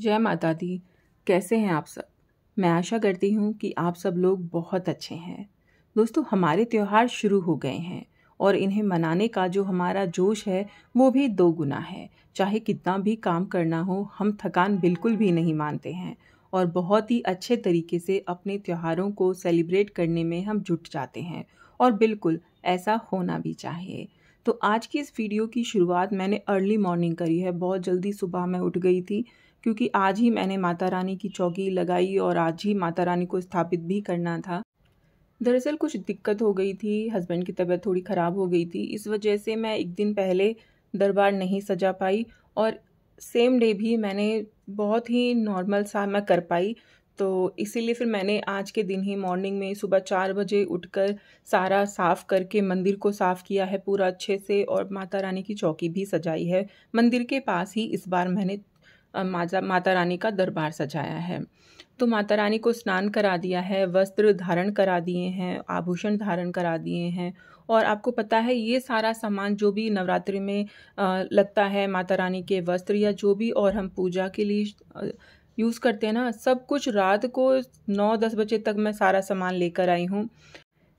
जय माता दी कैसे हैं आप सब मैं आशा करती हूँ कि आप सब लोग बहुत अच्छे हैं दोस्तों हमारे त्यौहार शुरू हो गए हैं और इन्हें मनाने का जो हमारा जोश है वो भी दो गुना है चाहे कितना भी काम करना हो हम थकान बिल्कुल भी नहीं मानते हैं और बहुत ही अच्छे तरीके से अपने त्यौहारों को सेलिब्रेट करने में हम जुट जाते हैं और बिल्कुल ऐसा होना भी चाहिए तो आज की इस वीडियो की शुरुआत मैंने अर्ली मॉर्निंग करी है बहुत जल्दी सुबह मैं उठ गई थी क्योंकि आज ही मैंने माता रानी की चौकी लगाई और आज ही माता रानी को स्थापित भी करना था दरअसल कुछ दिक्कत हो गई थी हस्बैंड की तबीयत थोड़ी ख़राब हो गई थी इस वजह से मैं एक दिन पहले दरबार नहीं सजा पाई और सेम डे भी मैंने बहुत ही नॉर्मल सा मैं कर पाई तो इसीलिए फिर मैंने आज के दिन ही मॉर्निंग में सुबह चार बजे उठकर सारा साफ़ करके मंदिर को साफ़ किया है पूरा अच्छे से और माता रानी की चौकी भी सजाई है मंदिर के पास ही इस बार मैंने माता माता रानी का दरबार सजाया है तो माता रानी को स्नान करा दिया है वस्त्र धारण करा दिए हैं आभूषण धारण करा दिए हैं और आपको पता है ये सारा सामान जो भी नवरात्रि में लगता है माता रानी के वस्त्र या जो भी और हम पूजा के लिए यूज़ करते हैं ना सब कुछ रात को नौ दस बजे तक मैं सारा सामान लेकर आई हूँ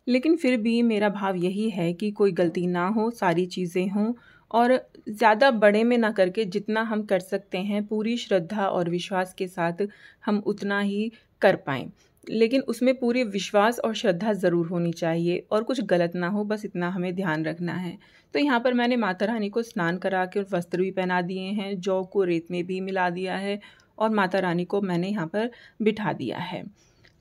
लेकिन फिर भी मेरा भाव यही है कि कोई गलती ना हो सारी चीज़ें हों और ज़्यादा बड़े में ना करके जितना हम कर सकते हैं पूरी श्रद्धा और विश्वास के साथ हम उतना ही कर पाएँ लेकिन उसमें पूरी विश्वास और श्रद्धा ज़रूर होनी चाहिए और कुछ गलत ना हो बस इतना हमें ध्यान रखना है तो यहाँ पर मैंने माता रानी को स्नान करा के और वस्त्र भी पहना दिए हैं जौ को रेत में भी मिला दिया है और माता रानी को मैंने यहाँ पर बिठा दिया है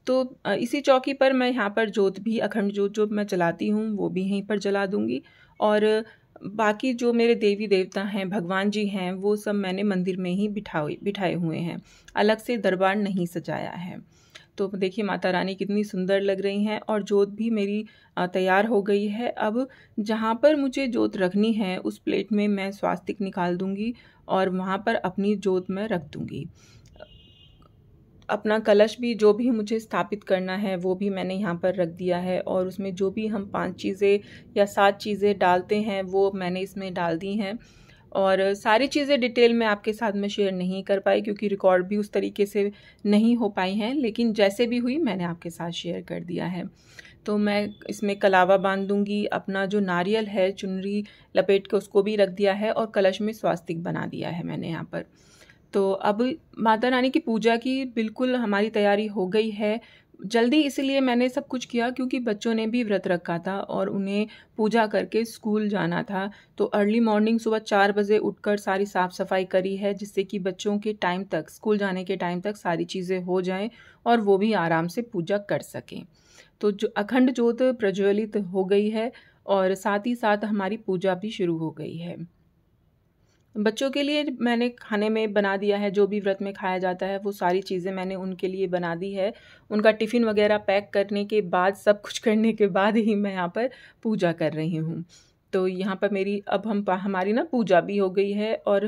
तो इसी चौकी पर मैं यहाँ पर जोत भी अखंड जोत जो मैं चलाती हूँ वो भी यहीं पर जला दूँगी और बाकी जो मेरे देवी देवता हैं भगवान जी हैं वो सब मैंने मंदिर में ही बिठाए बिठाए हुए हैं अलग से दरबार नहीं सजाया है तो देखिए माता रानी कितनी सुंदर लग रही हैं और जोत भी मेरी तैयार हो गई है अब जहाँ पर मुझे जोत रखनी है उस प्लेट में मैं स्वास्तिक निकाल दूँगी और वहाँ पर अपनी जोत मैं रख दूँगी अपना कलश भी जो भी मुझे स्थापित करना है वो भी मैंने यहाँ पर रख दिया है और उसमें जो भी हम पांच चीज़ें या सात चीज़ें डालते हैं वो मैंने इसमें डाल दी हैं और सारी चीज़ें डिटेल में आपके साथ में शेयर नहीं कर पाई क्योंकि रिकॉर्ड भी उस तरीके से नहीं हो पाई हैं लेकिन जैसे भी हुई मैंने आपके साथ शेयर कर दिया है तो मैं इसमें कलावा बांध दूंगी अपना जो नारियल है चुनरी लपेट के उसको भी रख दिया है और कलश में स्वास्तिक बना दिया है मैंने यहाँ पर तो अब माता रानी की पूजा की बिल्कुल हमारी तैयारी हो गई है जल्दी इसलिए मैंने सब कुछ किया क्योंकि बच्चों ने भी व्रत रखा था और उन्हें पूजा करके स्कूल जाना था तो अर्ली मॉर्निंग सुबह चार बजे उठकर सारी साफ़ सफाई करी है जिससे कि बच्चों के टाइम तक स्कूल जाने के टाइम तक सारी चीज़ें हो जाएं और वो भी आराम से पूजा कर सकें तो जो अखंड ज्योत प्रज्वलित हो गई है और साथ ही साथ हमारी पूजा भी शुरू हो गई है बच्चों के लिए मैंने खाने में बना दिया है जो भी व्रत में खाया जाता है वो सारी चीज़ें मैंने उनके लिए बना दी है उनका टिफ़िन वगैरह पैक करने के बाद सब कुछ करने के बाद ही मैं यहाँ पर पूजा कर रही हूँ तो यहाँ पर मेरी अब हम हमारी ना पूजा भी हो गई है और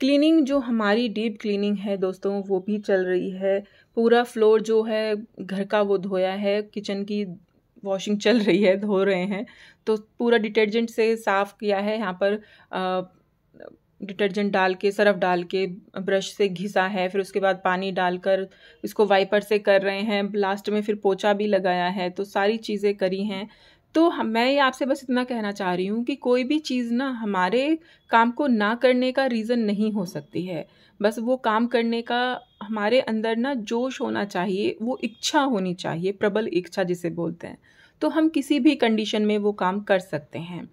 क्लीनिंग जो हमारी डीप क्लीनिंग है दोस्तों वो भी चल रही है पूरा फ्लोर जो है घर का वो धोया है किचन की वॉशिंग चल रही है धो रहे हैं तो पूरा डिटर्जेंट से साफ़ किया है यहाँ पर डिटर्जेंट डाल के सरफ डाल के ब्रश से घिसा है फिर उसके बाद पानी डालकर इसको वाइपर से कर रहे हैं लास्ट में फिर पोछा भी लगाया है तो सारी चीज़ें करी हैं तो मैं ये आपसे बस इतना कहना चाह रही हूँ कि कोई भी चीज़ ना हमारे काम को ना करने का रीज़न नहीं हो सकती है बस वो काम करने का हमारे अंदर ना जोश होना चाहिए वो इच्छा होनी चाहिए प्रबल इच्छा जिसे बोलते हैं तो हम किसी भी कंडीशन में वो काम कर सकते हैं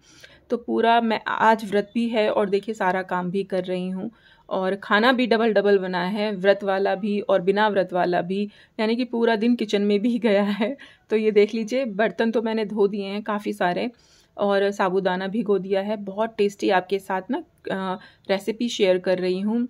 तो पूरा मैं आज व्रत भी है और देखिए सारा काम भी कर रही हूँ और खाना भी डबल डबल बना है व्रत वाला भी और बिना व्रत वाला भी यानी कि पूरा दिन किचन में भी गया है तो ये देख लीजिए बर्तन तो मैंने धो दिए हैं काफ़ी सारे और साबुदाना भिगो दिया है बहुत टेस्टी आपके साथ ना रेसिपी शेयर कर रही हूँ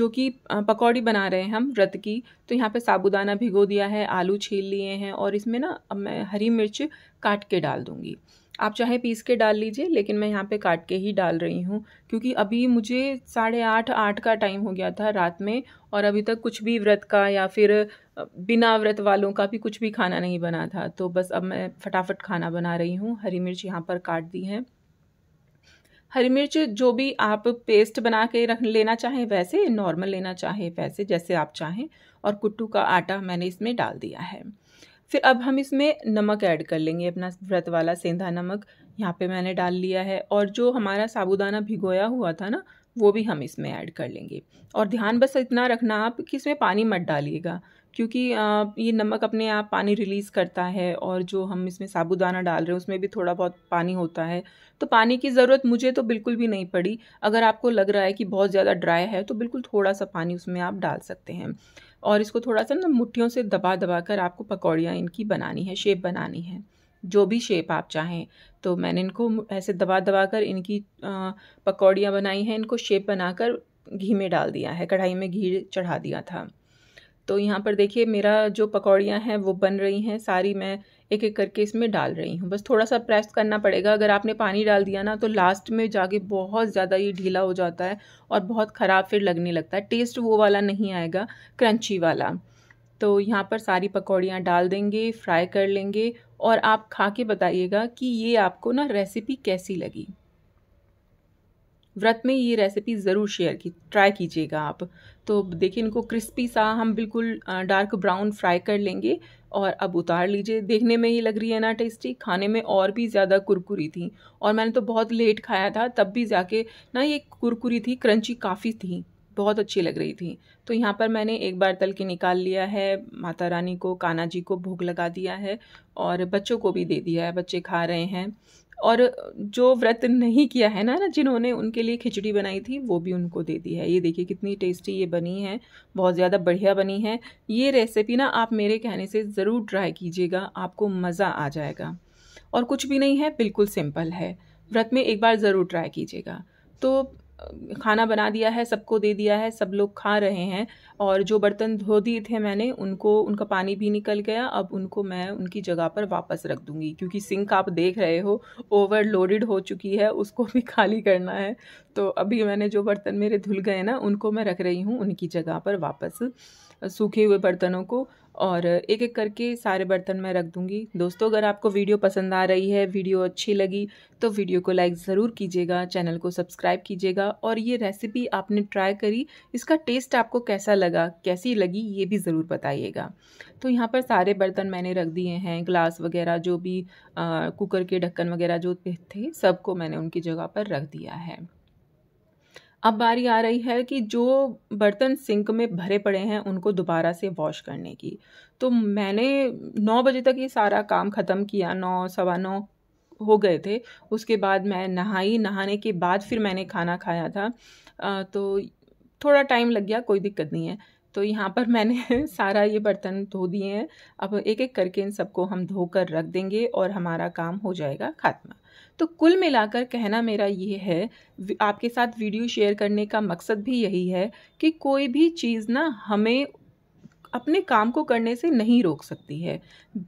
जो कि पकौड़ी बना रहे हैं हम व्रत की तो यहाँ पे साबुदाना भिगो दिया है आलू छील लिए हैं और इसमें ना अब मैं हरी मिर्च काट के डाल दूँगी आप चाहे पीस के डाल लीजिए लेकिन मैं यहाँ पे काट के ही डाल रही हूँ क्योंकि अभी मुझे साढ़े आठ आठ का टाइम हो गया था रात में और अभी तक कुछ भी व्रत का या फिर बिना व्रत वालों का भी कुछ भी खाना नहीं बना था तो बस अब मैं फटाफट खाना बना रही हूँ हरी मिर्च यहाँ पर काट दी है हरी मिर्च जो भी आप पेस्ट बना के रख लेना चाहें वैसे नॉर्मल लेना चाहें वैसे जैसे आप चाहें और कुट्टू का आटा मैंने इसमें डाल दिया है फिर अब हम इसमें नमक ऐड कर लेंगे अपना व्रत वाला सेंधा नमक यहाँ पे मैंने डाल लिया है और जो हमारा साबुदाना भिगोया हुआ था ना वो भी हम इसमें ऐड कर लेंगे और ध्यान बस इतना रखना आप कि इसमें पानी मत डालिएगा क्योंकि ये नमक अपने आप पानी रिलीज़ करता है और जो हम इसमें साबुदाना डाल रहे हैं उसमें भी थोड़ा बहुत पानी होता है तो पानी की ज़रूरत मुझे तो बिल्कुल भी नहीं पड़ी अगर आपको लग रहा है कि बहुत ज़्यादा ड्राई है तो बिल्कुल थोड़ा सा पानी उसमें आप डाल सकते हैं और इसको थोड़ा सा ना मुठ्ठियों से दबा दबा कर आपको पकौड़ियाँ इनकी बनानी है शेप बनानी है जो भी शेप आप चाहें तो मैंने इनको ऐसे दबा दबा कर इनकी पकौड़ियाँ बनाई हैं इनको शेप बनाकर घी में डाल दिया है कढ़ाई में घी चढ़ा दिया था तो यहाँ पर देखिए मेरा जो पकौड़ियाँ हैं वो बन रही हैं सारी मैं एक एक करके इसमें डाल रही हूँ बस थोड़ा सा प्रेस करना पड़ेगा अगर आपने पानी डाल दिया ना तो लास्ट में जाके बहुत ज़्यादा ये ढीला हो जाता है और बहुत ख़राब फिर लगने लगता है टेस्ट वो वाला नहीं आएगा क्रंची वाला तो यहाँ पर सारी पकौड़ियाँ डाल देंगे फ्राई कर लेंगे और आप खा के बताइएगा कि ये आपको ना रेसिपी कैसी लगी व्रत में ये रेसिपी ज़रूर शेयर की ट्राई कीजिएगा आप तो देखिए इनको क्रिस्पी सा हम बिल्कुल डार्क ब्राउन फ्राई कर लेंगे और अब उतार लीजिए देखने में ही लग रही है ना टेस्टी खाने में और भी ज़्यादा कुरकुरी थी और मैंने तो बहुत लेट खाया था तब भी जाके ना ये कुरकुरी थी क्रंची काफ़ी थी बहुत अच्छी लग रही थी तो यहाँ पर मैंने एक बार तल के निकाल लिया है माता रानी को कान्हा जी को भोग लगा दिया है और बच्चों को भी दे दिया है बच्चे खा रहे हैं और जो व्रत नहीं किया है ना जिन्होंने उनके लिए खिचड़ी बनाई थी वो भी उनको दे दी है ये देखिए कितनी टेस्टी ये बनी है बहुत ज़्यादा बढ़िया बनी है ये रेसिपी ना आप मेरे कहने से ज़रूर ट्राई कीजिएगा आपको मज़ा आ जाएगा और कुछ भी नहीं है बिल्कुल सिंपल है व्रत में एक बार ज़रूर ट्राई कीजिएगा तो खाना बना दिया है सबको दे दिया है सब लोग खा रहे हैं और जो बर्तन धो दिए थे मैंने उनको उनका पानी भी निकल गया अब उनको मैं उनकी जगह पर वापस रख दूंगी क्योंकि सिंक आप देख रहे हो ओवरलोडेड हो चुकी है उसको भी खाली करना है तो अभी मैंने जो बर्तन मेरे धुल गए ना उनको मैं रख रही हूँ उनकी जगह पर वापस सूखे हुए बर्तनों को और एक एक करके सारे बर्तन मैं रख दूँगी दोस्तों अगर आपको वीडियो पसंद आ रही है वीडियो अच्छी लगी तो वीडियो को लाइक ज़रूर कीजिएगा चैनल को सब्सक्राइब कीजिएगा और ये रेसिपी आपने ट्राई करी इसका टेस्ट आपको कैसा लगा कैसी लगी ये भी ज़रूर बताइएगा तो यहाँ पर सारे बर्तन मैंने रख दिए हैं ग्लास वगैरह जो भी आ, कुकर के ढक्कन वगैरह जो थे सबको मैंने उनकी जगह पर रख दिया है अब बारी आ रही है कि जो बर्तन सिंक में भरे पड़े हैं उनको दोबारा से वॉश करने की तो मैंने नौ बजे तक ये सारा काम ख़त्म किया नौ सवा नौ हो गए थे उसके बाद मैं नहाई नहाने के बाद फिर मैंने खाना खाया था तो थोड़ा टाइम लग गया कोई दिक्कत नहीं है तो यहाँ पर मैंने सारा ये बर्तन धो दिए हैं अब एक एक करके इन सबको हम धो कर रख देंगे और हमारा काम हो जाएगा ख़ात्मा तो कुल मिलाकर कहना मेरा ये है आपके साथ वीडियो शेयर करने का मकसद भी यही है कि कोई भी चीज़ ना हमें अपने काम को करने से नहीं रोक सकती है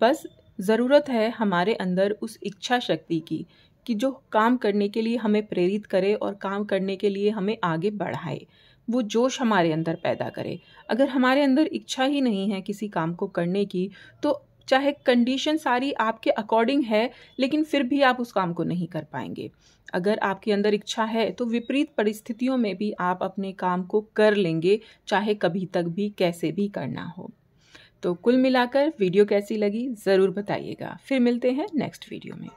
बस ज़रूरत है हमारे अंदर उस इच्छा शक्ति की कि जो काम करने के लिए हमें प्रेरित करे और काम करने के लिए हमें आगे बढ़ाए वो जोश हमारे अंदर पैदा करे अगर हमारे अंदर इच्छा ही नहीं है किसी काम को करने की तो चाहे कंडीशन सारी आपके अकॉर्डिंग है लेकिन फिर भी आप उस काम को नहीं कर पाएंगे अगर आपके अंदर इच्छा है तो विपरीत परिस्थितियों में भी आप अपने काम को कर लेंगे चाहे कभी तक भी कैसे भी करना हो तो कुल मिलाकर वीडियो कैसी लगी ज़रूर बताइएगा फिर मिलते हैं नेक्स्ट वीडियो में